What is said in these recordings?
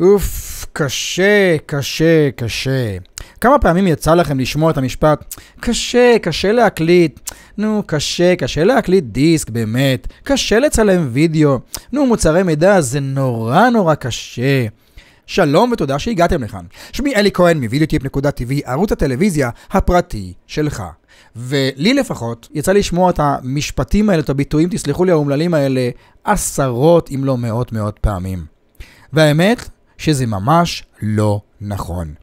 אוף, קשה, קשה, קשה. כמה פעמים יצא לכם לשמוע את המשפט, קשה, קשה להקליט. נו, קשה, קשה להקליט דיסק, באמת. קשה לצלם וידאו. נו, מוצרי מידע, זה נורא נורא קשה. שלום ותודה שהגעתם לכאן. שמי אלי כהן מווידאוטיפ.tv, ערוץ הטלוויזיה הפרטי שלך. ולי לפחות יצא לשמוע את המשפטים האלה, את הביטויים, תסלחו לי, האומללים האלה, עשרות אם לא מאות מאות פעמים. והאמת, שזה ממש לא נכון.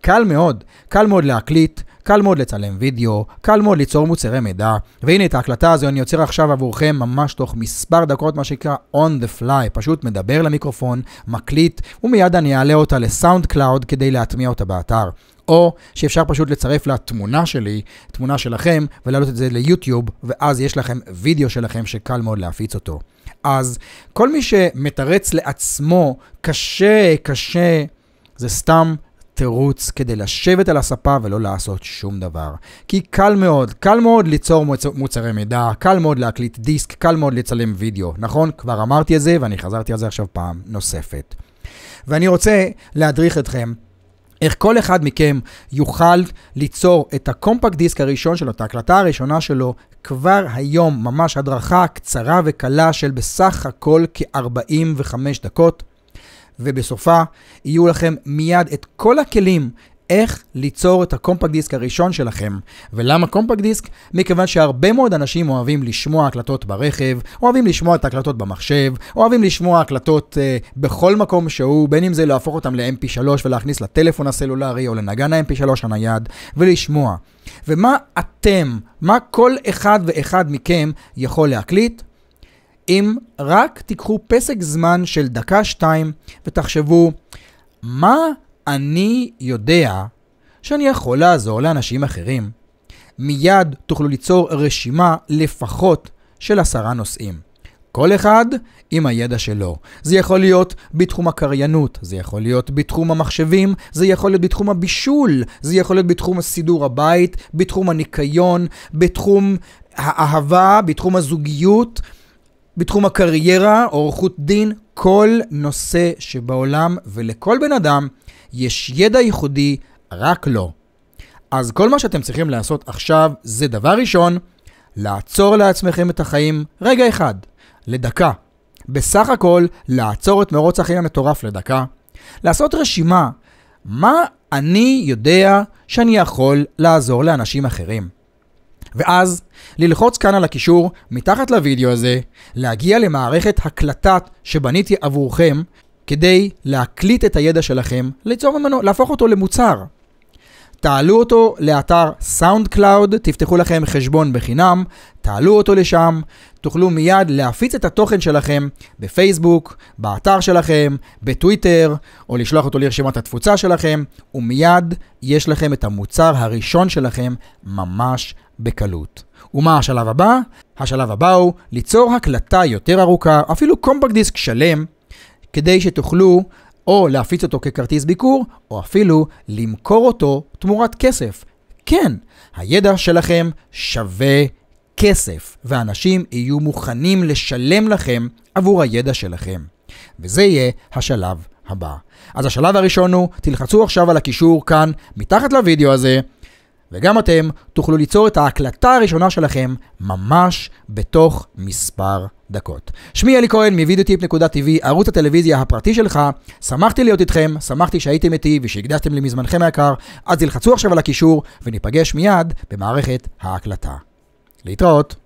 קל מאוד, קל מאוד להקליט, קל מאוד לצלם וידאו, קל מאוד ליצור מוצרי מידע, והנה את ההקלטה הזו אני יוצר עכשיו עבורכם ממש תוך מספר דקות, מה שנקרא on the fly, פשוט מדבר למיקרופון, מקליט, ומיד אני אעלה אותה לסאונד קלאוד כדי להטמיע אותה באתר. או שאפשר פשוט לצרף לתמונה שלי, תמונה שלכם, ולהעלות את זה ליוטיוב, ואז יש לכם וידאו שלכם שקל מאוד להפיץ אותו. אז כל מי שמתרץ לעצמו, קשה, קשה, זה סתם תירוץ כדי לשבת על הספה ולא לעשות שום דבר. כי קל מאוד, קל מאוד ליצור מוצ... מוצרי מידע, קל מאוד להקליט דיסק, קל מאוד לצלם וידאו, נכון? כבר אמרתי את זה ואני חזרתי על זה עכשיו פעם נוספת. ואני רוצה להדריך אתכם איך כל אחד מכם יוכל ליצור את הקומפקט דיסק הראשון שלו, את ההקלטה הראשונה שלו, כבר היום, ממש הדרכה קצרה וקלה של בסך הכל כ-45 דקות. ובסופה יהיו לכם מיד את כל הכלים איך ליצור את הקומפקט דיסק הראשון שלכם. ולמה קומפקט דיסק? מכיוון שהרבה מאוד אנשים אוהבים לשמוע הקלטות ברכב, אוהבים לשמוע את ההקלטות במחשב, אוהבים לשמוע הקלטות אה, בכל מקום שהוא, בין אם זה להפוך אותם ל-MP3 ולהכניס לטלפון הסלולרי או לנגן ה-MP3 הנייד, ולשמוע. ומה אתם, מה כל אחד ואחד מכם יכול להקליט אם רק תיקחו פסק זמן של דקה-שתיים ותחשבו, מה אני יודע שאני יכול לעזור לאנשים אחרים? מיד תוכלו ליצור רשימה לפחות של עשרה נושאים. כל אחד עם הידע שלו. זה יכול להיות בתחום הקריינות, זה יכול להיות בתחום המחשבים, זה יכול להיות בתחום הבישול, זה יכול להיות בתחום סידור הבית, בתחום הניקיון, בתחום האהבה, בתחום הזוגיות. בתחום הקריירה, עורכות דין, כל נושא שבעולם ולכל בן אדם יש ידע ייחודי רק לו. לא. אז כל מה שאתם צריכים לעשות עכשיו זה דבר ראשון, לעצור לעצמכם את החיים רגע אחד, לדקה. בסך הכל, לעצור את מרוץ החיים המטורף לדקה. לעשות רשימה, מה אני יודע שאני יכול לעזור לאנשים אחרים. ואז ללחוץ כאן על הקישור מתחת לוידאו הזה, להגיע למערכת הקלטת שבניתי עבורכם, כדי להקליט את הידע שלכם, ליצור ממנו, להפוך אותו למוצר. תעלו אותו לאתר סאונד קלאוד, תפתחו לכם חשבון בחינם, תעלו אותו לשם, תוכלו מיד להפיץ את התוכן שלכם בפייסבוק, באתר שלכם, בטוויטר, או לשלוח אותו לרשימת התפוצה שלכם, ומיד יש לכם את המוצר הראשון שלכם ממש בקלות. ומה השלב הבא? השלב הבא הוא ליצור הקלטה יותר ארוכה, אפילו קומפקט דיסק שלם, כדי שתוכלו או להפיץ אותו ככרטיס ביקור, או אפילו למכור אותו תמורת כסף. כן, הידע שלכם שווה כסף, ואנשים יהיו מוכנים לשלם לכם עבור הידע שלכם. וזה יהיה השלב הבא. אז השלב הראשון הוא, תלחצו עכשיו על הקישור כאן, מתחת לוידאו הזה, וגם אתם תוכלו ליצור את ההקלטה הראשונה שלכם ממש בתוך מספר דקות. שמי אלי כהן מווידאוטיפ.tv, ערוץ הטלוויזיה הפרטי שלך. שמחתי להיות איתכם, שמחתי שהייתם איתי ושהקדשתם לי מזמנכם היקר, אז תלחצו עכשיו על הקישור וניפגש מיד במערכת ההקלטה. להתראות.